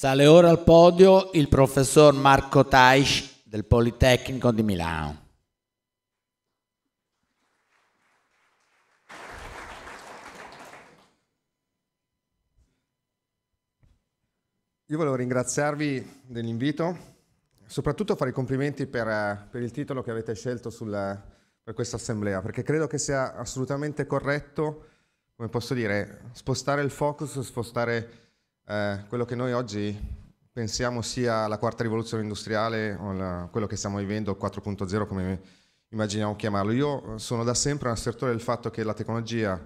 Sale ora al podio il professor Marco Taisch del Politecnico di Milano. Io volevo ringraziarvi dell'invito, soprattutto fare i complimenti per, eh, per il titolo che avete scelto sulla, per questa assemblea, perché credo che sia assolutamente corretto, come posso dire, spostare il focus, spostare eh, quello che noi oggi pensiamo sia la quarta rivoluzione industriale o la, quello che stiamo vivendo, il 4.0 come immaginiamo chiamarlo. Io sono da sempre un assertore del fatto che la tecnologia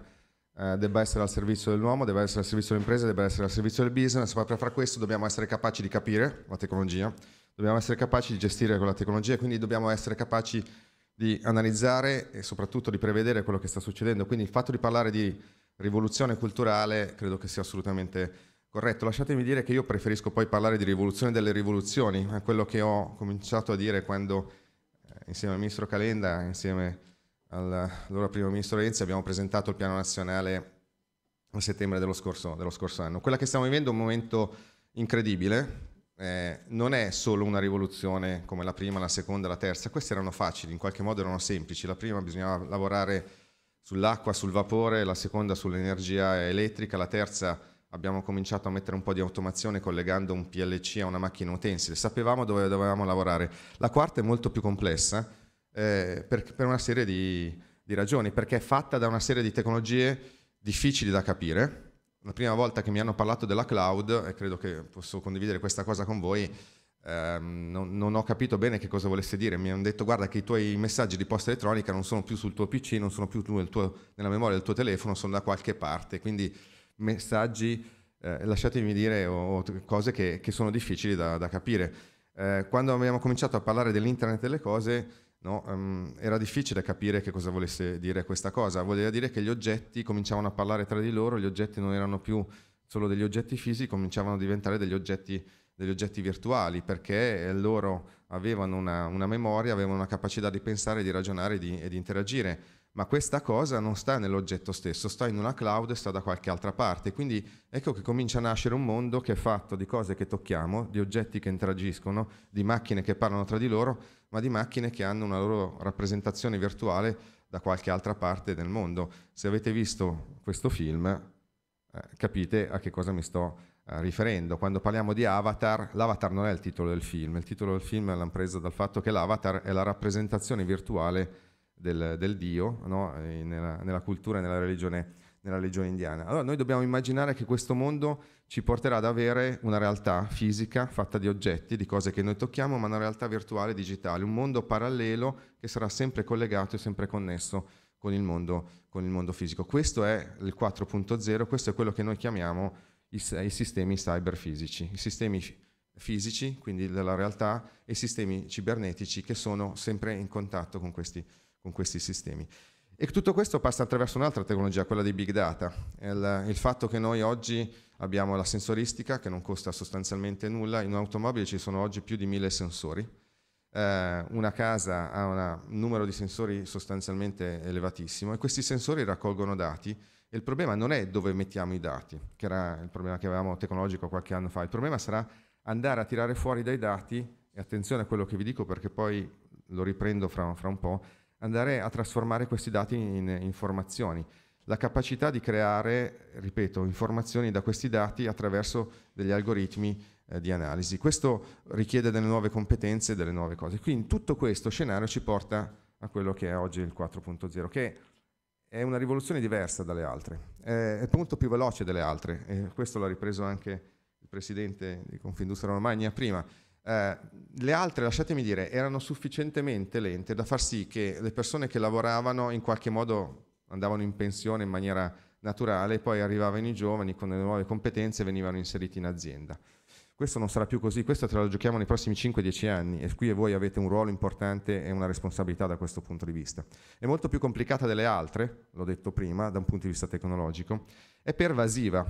eh, debba essere al servizio dell'uomo, debba essere al servizio dell'impresa, debba essere al servizio del business, ma per far questo dobbiamo essere capaci di capire la tecnologia, dobbiamo essere capaci di gestire quella tecnologia, quindi dobbiamo essere capaci di analizzare e soprattutto di prevedere quello che sta succedendo. Quindi il fatto di parlare di rivoluzione culturale credo che sia assolutamente importante. Corretto, lasciatemi dire che io preferisco poi parlare di rivoluzione delle rivoluzioni, a quello che ho cominciato a dire quando eh, insieme al ministro Calenda, insieme all'allora primo ministro Renzi abbiamo presentato il piano nazionale a settembre dello scorso, dello scorso anno. Quella che stiamo vivendo è un momento incredibile, eh, non è solo una rivoluzione come la prima, la seconda, la terza, queste erano facili, in qualche modo erano semplici, la prima bisognava lavorare sull'acqua, sul vapore, la seconda sull'energia elettrica, la terza abbiamo cominciato a mettere un po' di automazione collegando un PLC a una macchina utensile, sapevamo dove dovevamo lavorare. La quarta è molto più complessa eh, per, per, una serie di, di, ragioni, perché è fatta da una serie di tecnologie difficili da capire. La prima volta che mi hanno parlato della cloud, e credo che posso condividere questa cosa con voi, ehm, non, non, ho capito bene che cosa volesse dire. Mi hanno detto guarda che i tuoi messaggi di posta elettronica non sono più sul tuo PC, non sono più tuo, nella memoria del tuo telefono, sono da qualche parte. Quindi messaggi, eh, lasciatemi dire, o, o cose che, che, sono difficili da, da capire. Eh, quando abbiamo cominciato a parlare dell'internet delle cose, no, um, era difficile capire che cosa volesse dire questa cosa. Voleva dire che gli oggetti cominciavano a parlare tra di loro, gli oggetti non erano più solo degli oggetti fisici, cominciavano a diventare degli oggetti, degli oggetti virtuali, perché loro avevano una, una, memoria, avevano una capacità di pensare, di ragionare di, e di interagire ma questa cosa non sta nell'oggetto stesso, sta in una cloud e sta da qualche altra parte. Quindi ecco che comincia a nascere un mondo che è fatto di cose che tocchiamo, di oggetti che interagiscono, di macchine che parlano tra di loro, ma di macchine che hanno una loro rappresentazione virtuale da qualche altra parte del mondo. Se avete visto questo film, eh, capite a che cosa mi sto eh, riferendo. Quando parliamo di avatar, l'avatar non è il titolo del film, il titolo del film è preso dal fatto che l'avatar è la rappresentazione virtuale del, del Dio no? nella, nella, cultura e nella religione, nella religione indiana. Allora noi dobbiamo immaginare che questo mondo ci porterà ad avere una realtà fisica fatta di oggetti, di cose che noi tocchiamo, ma una realtà virtuale digitale, un mondo parallelo che sarà sempre collegato e sempre connesso con il mondo, con il mondo fisico. Questo è il 4.0, questo è quello che noi chiamiamo i, i sistemi cyberfisici, i sistemi fisici, quindi della realtà, e i sistemi cibernetici che sono sempre in contatto con questi con questi sistemi. E tutto questo passa attraverso un'altra tecnologia, quella dei big data. Il, il, fatto che noi oggi abbiamo la sensoristica, che non costa sostanzialmente nulla, in un'automobile ci sono oggi più di mille sensori, eh, una casa ha una, un numero di sensori sostanzialmente elevatissimo e questi sensori raccolgono dati e il problema non è dove mettiamo i dati, che era il problema che avevamo tecnologico qualche anno fa, il problema sarà andare a tirare fuori dai dati, e attenzione a quello che vi dico perché poi lo riprendo fra, fra un po', andare a trasformare questi dati in informazioni. La capacità di creare, ripeto, informazioni da questi dati attraverso degli algoritmi eh, di analisi. Questo richiede delle nuove competenze e delle nuove cose. Quindi tutto questo scenario ci porta a quello che è oggi il 4.0, che è una rivoluzione diversa dalle altre, è molto più veloce delle altre, e questo l'ha ripreso anche il presidente di Confindustria Romagna prima eh, le altre, lasciatemi dire, erano sufficientemente lente da far sì che le persone che lavoravano in qualche modo andavano in pensione in maniera naturale, e poi arrivavano i giovani con le nuove competenze e venivano inseriti in azienda. Questo non sarà più così, questo te lo giochiamo nei prossimi 5-10 anni e qui e voi avete un ruolo importante e una responsabilità da questo punto di vista. È molto più complicata delle altre, l'ho detto prima, da un punto di vista tecnologico, è pervasiva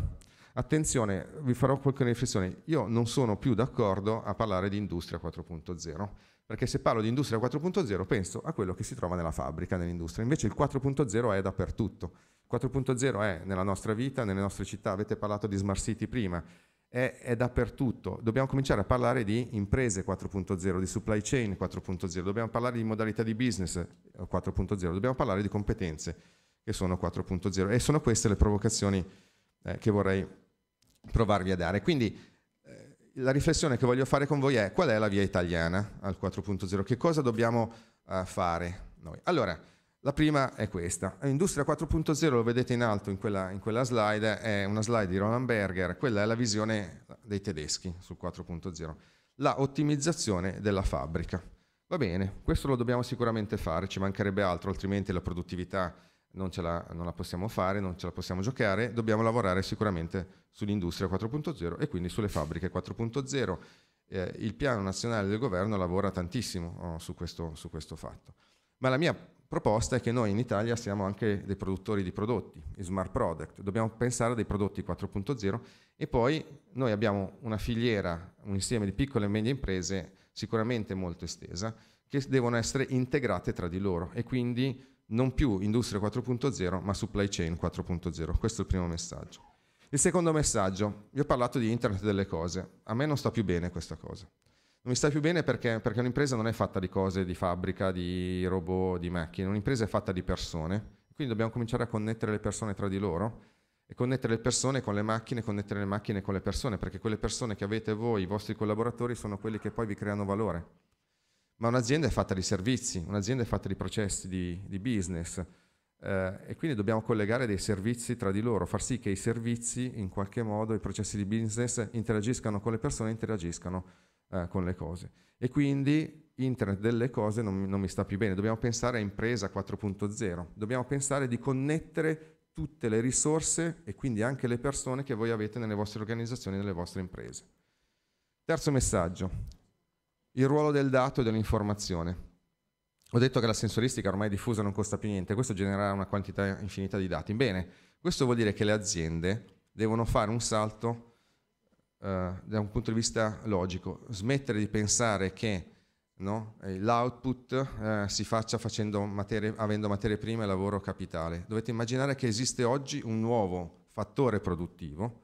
Attenzione, vi farò qualche riflessione. Io non sono più d'accordo a parlare di industria 4.0, perché se parlo di industria 4.0 penso a quello che si trova nella fabbrica, nell'industria. Invece il 4.0 è dappertutto. 4.0 è nella nostra vita, nelle nostre città, avete parlato di smart city prima, è, è, dappertutto. Dobbiamo cominciare a parlare di imprese 4.0, di supply chain 4.0, dobbiamo parlare di modalità di business 4.0, eh, dobbiamo parlare di competenze che sono 4.0 e sono queste le provocazioni eh, che vorrei provarvi a dare. Quindi eh, la riflessione che voglio fare con voi è qual è la via italiana al 4.0? Che cosa dobbiamo eh, fare noi? Allora, la prima è questa. Industria 4.0, lo vedete in alto in quella, in quella, slide, è una slide di Roland Berger, quella è la visione dei tedeschi sul 4.0, la ottimizzazione della fabbrica. Va bene, questo lo dobbiamo sicuramente fare, ci mancherebbe altro, altrimenti la produttività non la, non la possiamo fare, non ce la possiamo giocare, dobbiamo lavorare sicuramente sull'industria 4.0 e quindi sulle fabbriche 4.0. Eh, il piano nazionale del governo lavora tantissimo oh, su, questo, su, questo, fatto. Ma la mia proposta è che noi in Italia siamo anche dei produttori di prodotti, i smart product, dobbiamo pensare a dei prodotti 4.0 e poi noi abbiamo una filiera, un insieme di piccole e medie imprese sicuramente molto estesa che devono essere integrate tra di loro e quindi non più industria 4.0 ma supply chain 4.0. Questo è il primo messaggio. Il secondo messaggio, vi ho parlato di internet delle cose, a me non sta più bene questa cosa. Non mi sta più bene perché, perché un'impresa non è fatta di cose, di fabbrica, di robot, di macchine, un'impresa è fatta di persone, quindi dobbiamo cominciare a connettere le persone tra di loro e connettere le persone con le macchine, connettere le macchine con le persone, perché quelle persone che avete voi, i vostri collaboratori, sono quelli che poi vi creano valore ma un'azienda è fatta di servizi, un'azienda è fatta di processi di, di business eh, e quindi dobbiamo collegare dei servizi tra di loro, far sì che i servizi in qualche modo, i processi di business interagiscano con le persone, interagiscano eh, con le cose. E quindi internet delle cose non, non mi sta più bene, dobbiamo pensare a impresa 4.0, dobbiamo pensare di connettere tutte le risorse e quindi anche le persone che voi avete nelle vostre organizzazioni, nelle vostre imprese. Terzo messaggio, il ruolo del dato e dell'informazione. Ho detto che la sensoristica ormai diffusa non costa più niente, questo genererà una quantità infinita di dati. Bene, questo vuol dire che le aziende devono fare un salto eh, da un punto di vista logico, smettere di pensare che no, eh, l'output eh, si faccia materie, avendo materie prime e lavoro capitale. Dovete immaginare che esiste oggi un nuovo fattore produttivo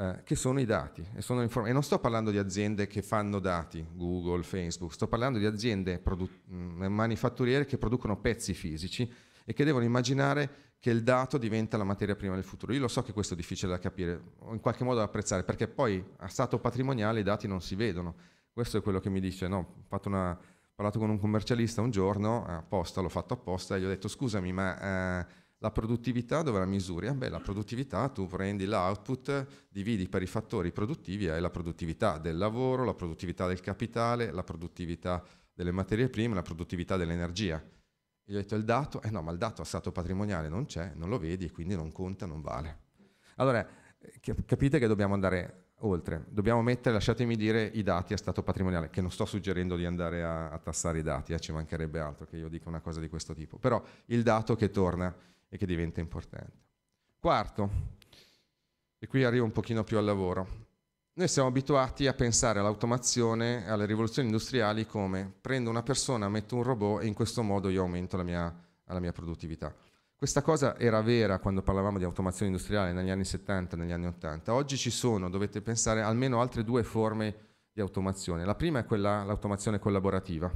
eh, che sono i dati. E, sono inform- e, non sto parlando di aziende che fanno dati, Google, Facebook, sto parlando di aziende produ- mm, manifatturiere che producono pezzi fisici e che devono immaginare che il dato diventa la materia prima del futuro. Io lo so che questo è difficile da capire, o in qualche modo da apprezzare, perché poi a stato patrimoniale i dati non si vedono. Questo è quello che mi dice, no, ho, una, ho parlato con un commercialista un giorno, apposta, l'ho fatto apposta, e gli ho detto scusami, ma eh, la produttività dove la misuri? Eh beh, la produttività tu prendi l'output, dividi per i fattori produttivi hai la produttività del lavoro, la produttività del capitale, la produttività delle materie prime, la produttività dell'energia. gli ho detto il dato, eh no, ma il dato assato patrimoniale non c'è, non lo vedi, e quindi non conta, non vale. Allora, eh, capite che dobbiamo andare oltre, dobbiamo mettere, lasciatemi dire, i dati a stato patrimoniale, che non sto suggerendo di andare a, a tassare i dati, eh, ci mancherebbe altro che io dica una cosa di questo tipo, però il dato che torna e che diventa importante. Quarto, e qui arrivo un pochino più al lavoro, noi siamo abituati a pensare all'automazione e alle rivoluzioni industriali come prendo una persona, metto un robot e in questo modo io aumento la mia, la mia produttività. Questa cosa era vera quando parlavamo di automazione industriale negli anni 70, negli anni 80. Oggi ci sono, dovete pensare, almeno altre due forme di automazione. La prima è quella, l'automazione collaborativa,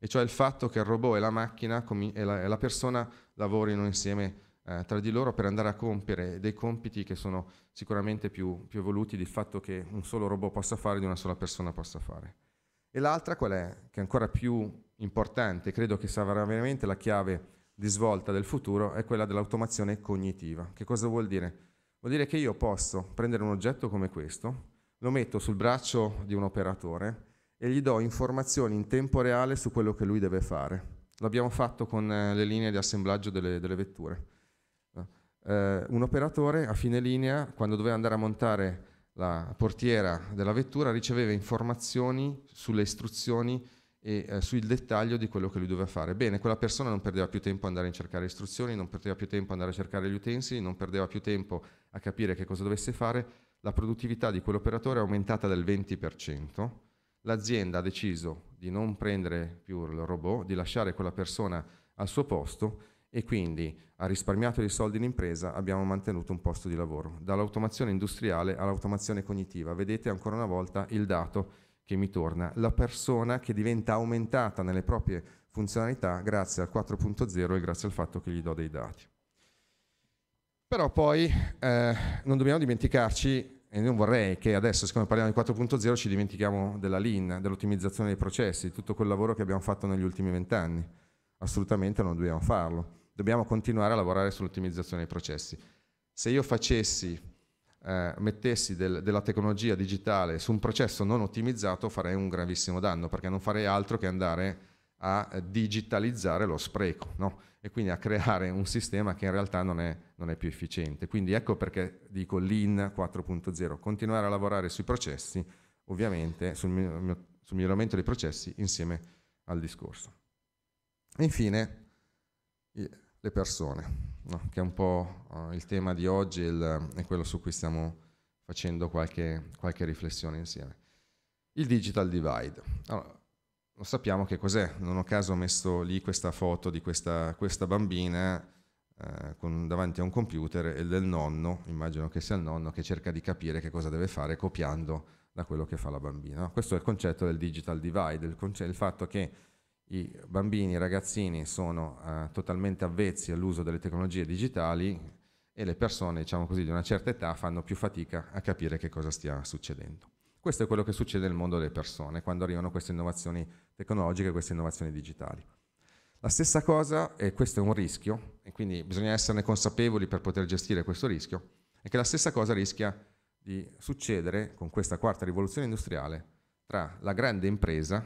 e cioè il fatto che il robot e la macchina e la, e la persona lavorino insieme eh, tra di loro per andare a compiere dei compiti che sono sicuramente più, più evoluti del fatto che un solo robot possa fare di una sola persona possa fare. E l'altra qual è? Che è ancora più importante, credo che sarà veramente la chiave di svolta del futuro, è quella dell'automazione cognitiva. Che cosa vuol dire? Vuol dire che io posso prendere un oggetto come questo, lo metto sul braccio di un operatore, e gli do informazioni in tempo reale su quello che lui deve fare. L'abbiamo fatto con eh, le linee di assemblaggio delle, delle vetture. Eh, un operatore a fine linea, quando doveva andare a montare la portiera della vettura, riceveva informazioni sulle istruzioni e eh, sul dettaglio di quello che lui doveva fare. Bene, quella persona non perdeva più tempo ad andare a cercare istruzioni, non perdeva più tempo ad andare a cercare gli utensili, non perdeva più tempo a capire che cosa dovesse fare. La produttività di quell'operatore è aumentata del 20%, l'azienda ha deciso di non prendere più il robot, di lasciare quella persona al suo posto e quindi ha risparmiato dei soldi in impresa, abbiamo mantenuto un posto di lavoro. Dall'automazione industriale all'automazione cognitiva, vedete ancora una volta il dato che mi torna, la persona che diventa aumentata nelle proprie funzionalità grazie al 4.0 e grazie al fatto che gli do dei dati. Però poi eh, non dobbiamo dimenticarci e non vorrei che adesso, siccome parliamo di 4.0, ci dimentichiamo della lean, dell'ottimizzazione dei processi, di tutto quel lavoro che abbiamo fatto negli ultimi vent'anni. Assolutamente non dobbiamo farlo. Dobbiamo continuare a lavorare sull'ottimizzazione dei processi. Se io facessi, eh, mettessi del, della tecnologia digitale su un processo non ottimizzato, farei un gravissimo danno, perché non farei altro che andare a digitalizzare lo spreco no? e quindi a creare un sistema che in realtà non è, non è più efficiente. Quindi ecco perché dico Lean 4.0, continuare a lavorare sui processi, ovviamente sul, mio, sul miglioramento dei processi insieme al discorso. E infine le persone, no? che è un po' eh, il tema di oggi e quello su cui stiamo facendo qualche, qualche riflessione insieme. Il digital divide. Allora, non sappiamo che cos'è. Non ho caso ho messo lì questa foto di questa, questa bambina eh, con, davanti a un computer e del nonno, immagino che sia il nonno, che cerca di capire che cosa deve fare copiando da quello che fa la bambina. Questo è il concetto del digital divide, il, conce- il fatto che i bambini, i ragazzini sono eh, totalmente avvezzi all'uso delle tecnologie digitali e le persone, diciamo così, di una certa età fanno più fatica a capire che cosa stia succedendo. Questo è quello che succede nel mondo delle persone quando arrivano queste innovazioni tecnologiche, queste innovazioni digitali. La stessa cosa, e questo è un rischio, e quindi bisogna esserne consapevoli per poter gestire questo rischio, è che la stessa cosa rischia di succedere con questa quarta rivoluzione industriale tra la grande impresa,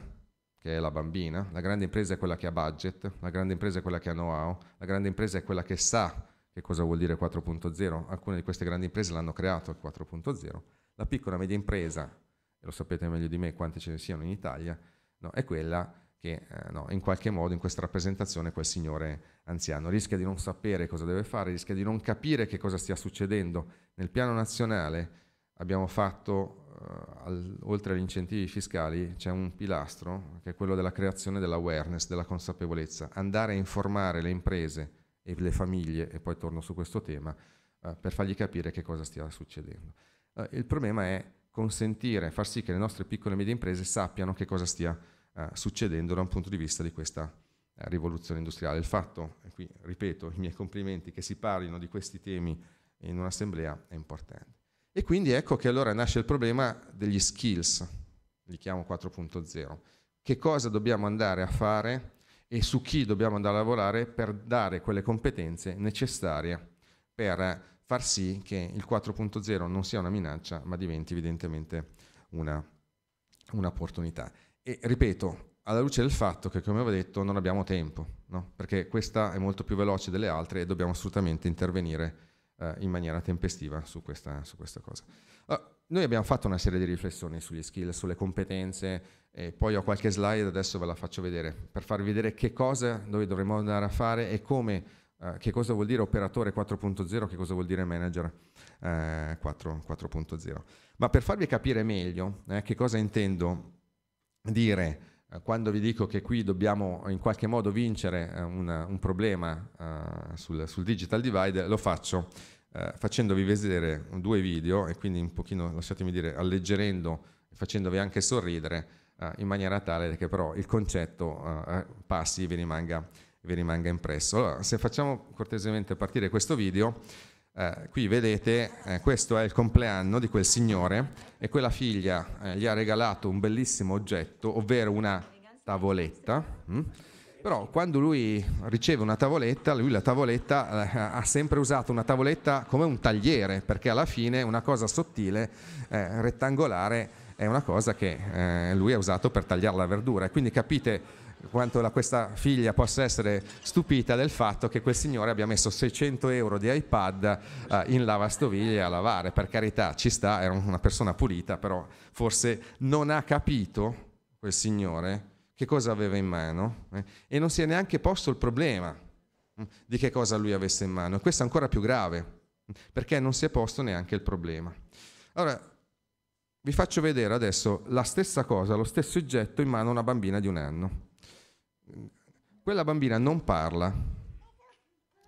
che è la bambina, la grande impresa è quella che ha budget, la grande impresa è quella che ha know-how, la grande impresa è quella che sa che cosa vuol dire 4.0, alcune di queste grandi imprese l'hanno creato il 4.0, la piccola e media impresa e lo sapete meglio di me quante ce ne siano in Italia, no, è quella che eh, no, in qualche modo in questa rappresentazione quel signore anziano rischia di non sapere cosa deve fare, rischia di non capire che cosa stia succedendo. Nel piano nazionale abbiamo fatto, eh, al, oltre agli incentivi fiscali, c'è un pilastro che è quello della creazione dell'awareness, della consapevolezza, andare a informare le imprese e le famiglie, e poi torno su questo tema, eh, per fargli capire che cosa stia succedendo. Eh, il problema è consentire, far sì che le nostre piccole e medie imprese sappiano che cosa stia eh, succedendo da un punto di vista di questa eh, rivoluzione industriale. Il fatto, e qui ripeto i miei complimenti, che si parlino di questi temi in un'assemblea è importante. E quindi ecco che allora nasce il problema degli skills, li chiamo 4.0. Che cosa dobbiamo andare a fare e su chi dobbiamo andare a lavorare per dare quelle competenze necessarie per far sì che il 4.0 non sia una minaccia, ma diventi evidentemente una, un'opportunità. E ripeto, alla luce del fatto che, come avevo detto, non abbiamo tempo, no? perché questa è molto più veloce delle altre e dobbiamo assolutamente intervenire eh, in maniera tempestiva su questa, su questa cosa. Allora, ah, noi abbiamo fatto una serie di riflessioni sugli skill, sulle competenze, e poi ho qualche slide, adesso ve la faccio vedere, per farvi vedere che cosa noi dovremmo andare a fare e come eh, che cosa vuol dire operatore 4.0, che cosa vuol dire manager eh, 4.0. Ma per farvi capire meglio eh, che cosa intendo dire eh, quando vi dico che qui dobbiamo in qualche modo vincere eh, una, un problema eh, sul, sul, digital divide, lo faccio facendovi vedere due video e quindi un pochino, lasciatemi dire, alleggerendo e facendovi anche sorridere in maniera tale che però il concetto passi e vi rimanga vi rimanga impresso. Allora, se facciamo cortesemente partire questo video, eh, qui vedete, eh, questo è il compleanno di quel signore e quella figlia eh, gli ha regalato un bellissimo oggetto, ovvero una tavoletta. Mh? Mm? Però quando lui riceve una tavoletta, lui la tavoletta eh, ha sempre usato una tavoletta come un tagliere, perché alla fine una cosa sottile, eh, rettangolare, è una cosa che eh, lui ha usato per tagliare la verdura. Quindi capite quanto la, questa figlia possa essere stupita del fatto che quel signore abbia messo 600 euro di iPad eh, in lavastoviglie a lavare. Per carità, ci sta, era una persona pulita, però forse non ha capito quel signore che cosa aveva in mano eh, e non si è neanche posto il problema eh, di che cosa lui avesse in mano. E questo è ancora più grave, mm, perché non si è posto neanche il problema. Allora, vi faccio vedere adesso la stessa cosa, lo stesso oggetto in mano a una bambina di un anno quella bambina non parla,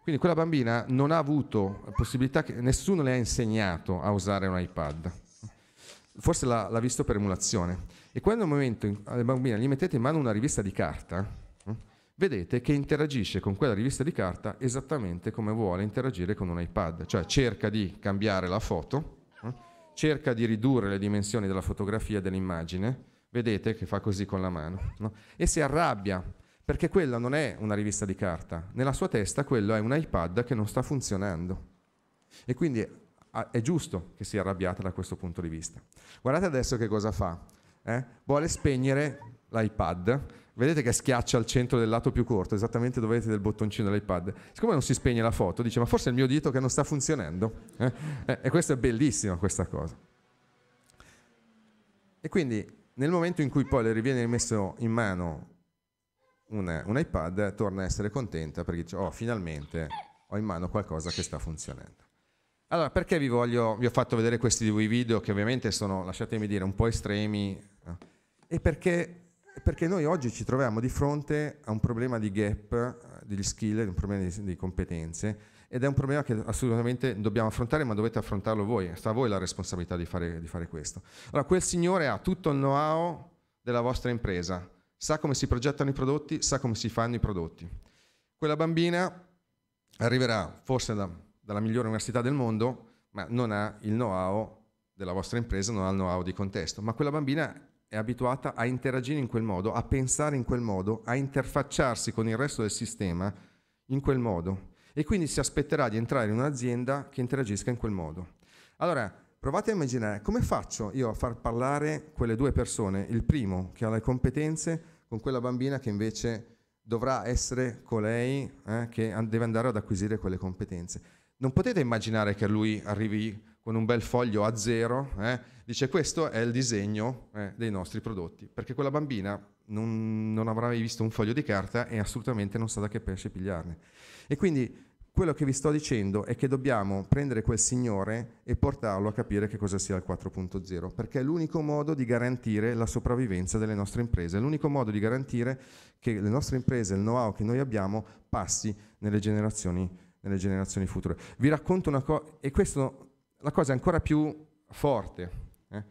quindi quella bambina non ha avuto possibilità, che nessuno le ha insegnato a usare un iPad, forse l'ha, l'ha visto per emulazione. E quando al momento alla bambine gli mettete in mano una rivista di carta, eh, vedete che interagisce con quella rivista di carta esattamente come vuole interagire con un iPad, cioè cerca di cambiare la foto, eh, cerca di ridurre le dimensioni della fotografia dell'immagine, vedete che fa così con la mano, no? e si arrabbia perché quella non è una rivista di carta, nella sua testa quello è un iPad che non sta funzionando. E quindi è giusto che sia arrabbiata da questo punto di vista. Guardate adesso che cosa fa. Eh? Vuole spegnere l'iPad. Vedete che schiaccia al centro del lato più corto, esattamente dove avete del bottoncino dell'iPad. Siccome non si spegne la foto, dice ma forse è il mio dito che non sta funzionando. Eh? Eh, e questa è bellissima questa cosa. E quindi nel momento in cui poi le viene messo in mano un, un iPad torna a essere contenta perché dice, oh, finalmente ho in mano qualcosa che sta funzionando. Allora, perché vi, voglio, vi ho fatto vedere questi due video che ovviamente sono, lasciatemi dire, un po' estremi? No? E perché, perché, noi oggi ci troviamo di fronte a un problema di gap, degli skill, un problema di, di, competenze, ed è un problema che assolutamente dobbiamo affrontare, ma dovete affrontarlo voi, sta a voi la responsabilità di fare, di fare questo. Allora, quel signore ha tutto il know-how della vostra impresa, sa come si progettano i prodotti, sa come si fanno i prodotti. Quella bambina arriverà forse da, dalla migliore università del mondo, ma non ha il know-how della vostra impresa, non ha il know-how di contesto, ma quella bambina è abituata a interagire in quel modo, a pensare in quel modo, a interfacciarsi con il resto del sistema in quel modo e quindi si aspetterà di entrare in un'azienda che interagisca in quel modo. Allora, provate a immaginare come faccio io a far parlare quelle due persone, il primo che ha le competenze con quella bambina che invece dovrà essere colei eh, che deve andare ad acquisire quelle competenze. Non potete immaginare che lui arrivi con un bel foglio a zero, eh, dice questo è il disegno eh, dei nostri prodotti, perché quella bambina non, non avrà mai visto un foglio di carta e assolutamente non sa da che pesce pigliarne. E quindi quello che vi sto dicendo è che dobbiamo prendere quel Signore e portarlo a capire che cosa sia il 4.0, perché è l'unico modo di garantire la sopravvivenza delle nostre imprese, è l'unico modo di garantire che le nostre imprese, il know-how che noi abbiamo, passi nelle generazioni, nelle generazioni future. Vi racconto una cosa, e questo, la cosa è ancora più forte. Eh?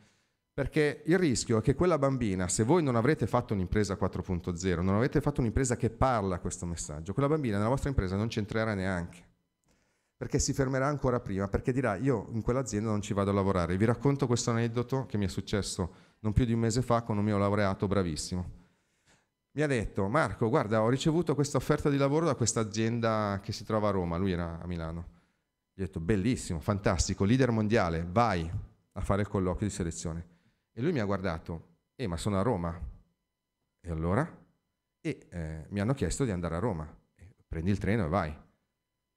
Perché il rischio è che quella bambina, se voi non avrete fatto un'impresa 4.0, non avete fatto un'impresa che parla questo messaggio, quella bambina nella vostra impresa non c'entrerà neanche. Perché si fermerà ancora prima, perché dirà io in quell'azienda non ci vado a lavorare. Vi racconto questo aneddoto che mi è successo non più di un mese fa con un mio laureato bravissimo. Mi ha detto Marco, guarda, ho ricevuto questa offerta di lavoro da questa azienda che si trova a Roma, lui era a Milano. Gli ho detto bellissimo, fantastico, leader mondiale, vai a fare il colloquio di selezione e lui mi ha guardato, eh ma sono a Roma. E allora? E eh, mi hanno chiesto di andare a Roma. Prendi il treno e vai.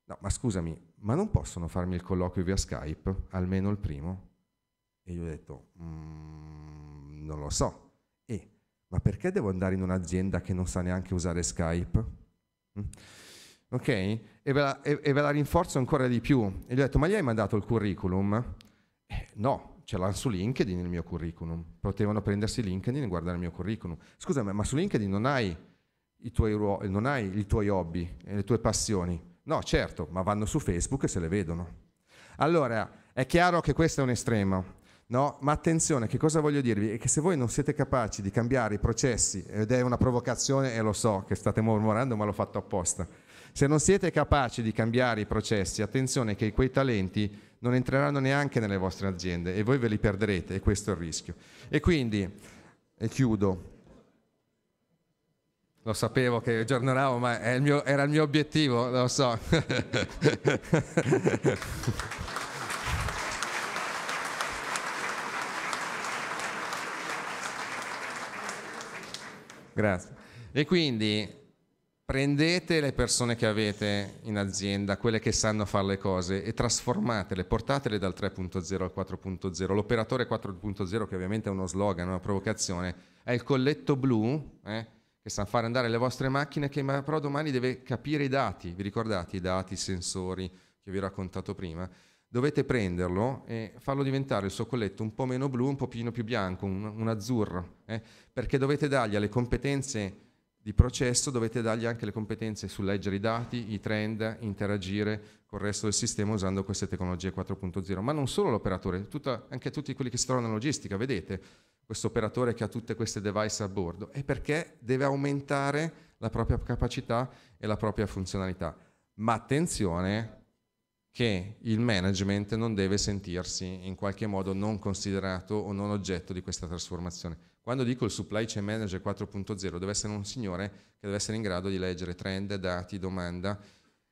No, ma scusami, ma non possono farmi il colloquio via Skype, almeno il primo? E io ho detto, mm, non lo so. E, ma perché devo andare in un'azienda che non sa neanche usare Skype? Mm? Ok? E ve, la, e, e ve, la, rinforzo ancora di più. E gli ho detto, ma gli hai mandato il curriculum? Eh, no ce l'hanno su LinkedIn il mio curriculum. Potevano prendersi LinkedIn e guardare il mio curriculum. Scusami, ma su LinkedIn non hai i tuoi, ruoli, non hai i tuoi hobby e le tue passioni. No, certo, ma vanno su Facebook e se le vedono. Allora, è chiaro che questo è un estremo. No, ma attenzione, che cosa voglio dirvi? È che se voi non siete capaci di cambiare i processi, ed è una provocazione e lo so che state mormorando, ma l'ho fatto apposta, se non siete capaci di cambiare i processi, attenzione che quei talenti non entreranno neanche nelle vostre aziende e voi ve li perderete e questo è il rischio. E quindi, e chiudo, lo sapevo che aggiornavo, ma il mio, era il mio obiettivo, lo so. Grazie. E quindi prendete le persone che avete in azienda, quelle che sanno fare le cose e trasformatele, portatele dal 3.0 al 4.0. L'operatore 4.0, che ovviamente è uno slogan, una provocazione, è il colletto blu eh, che sa fare andare le vostre macchine, che però domani deve capire i dati. Vi ricordate i dati, i sensori che vi ho raccontato prima? Dovete prenderlo e farlo diventare il suo colletto un po' meno blu, un pochino più bianco, un, un azzurro, eh, perché dovete dargli alle competenze di processo dovete dargli anche le competenze su leggere i dati, i trend, interagire col resto del sistema usando queste tecnologie 4.0, ma non solo l'operatore, tutta, anche tutti quelli che si trovano in logistica, vedete questo operatore che ha tutte queste device a bordo, è perché deve aumentare la propria capacità e la propria funzionalità. Ma attenzione, che il management non deve sentirsi in qualche modo non considerato o non oggetto di questa trasformazione. Quando dico il supply chain manager 4.0 deve essere un signore che deve essere in grado di leggere trend, dati, domanda.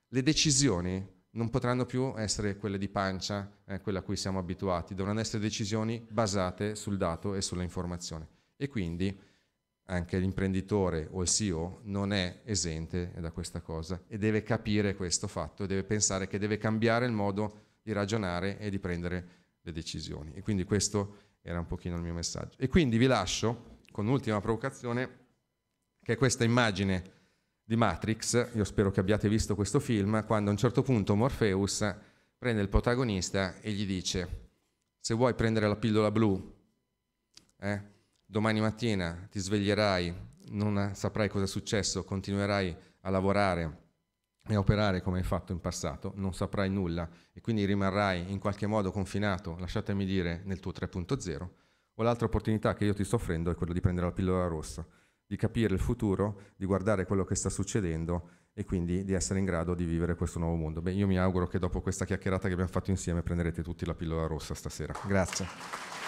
Le decisioni non potranno più essere quelle di pancia, eh, quelle a cui siamo abituati, dovranno essere decisioni basate sul dato e sull'informazione. E quindi anche l'imprenditore o il CEO non è esente da questa cosa e deve capire questo fatto e deve pensare che deve cambiare il modo di ragionare e di prendere le decisioni. E quindi questo era un pochino il mio messaggio. E quindi vi lascio con un'ultima provocazione che è questa immagine di Matrix, io spero che abbiate visto questo film, quando a un certo punto Morpheus prende il protagonista e gli dice se vuoi prendere la pillola blu, eh, Domani mattina ti sveglierai, non saprai cosa è successo, continuerai a lavorare e a operare come hai fatto in passato, non saprai nulla e quindi rimarrai in qualche modo confinato, lasciatemi dire, nel tuo 3.0. O l'altra opportunità che io ti sto offrendo è quella di prendere la pillola rossa, di capire il futuro, di guardare quello che sta succedendo e quindi di essere in grado di vivere questo nuovo mondo. Beh, io mi auguro che dopo questa chiacchierata che abbiamo fatto insieme prenderete tutti la pillola rossa stasera. Grazie.